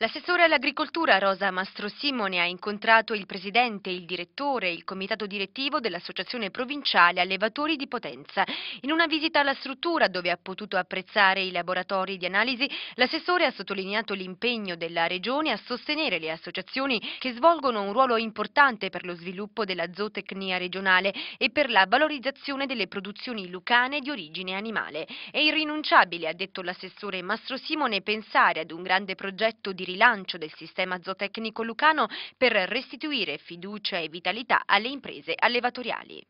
L'assessore all'agricoltura Rosa Mastro Simone ha incontrato il presidente, il direttore e il comitato direttivo dell'Associazione Provinciale Allevatori di Potenza. In una visita alla struttura dove ha potuto apprezzare i laboratori di analisi, l'assessore ha sottolineato l'impegno della Regione a sostenere le associazioni che svolgono un ruolo importante per lo sviluppo della zootecnia regionale e per la valorizzazione delle produzioni lucane di origine animale. È irrinunciabile, ha detto l'assessore Mastro Simone, pensare ad un grande progetto di rilancio del sistema zootecnico lucano per restituire fiducia e vitalità alle imprese allevatoriali.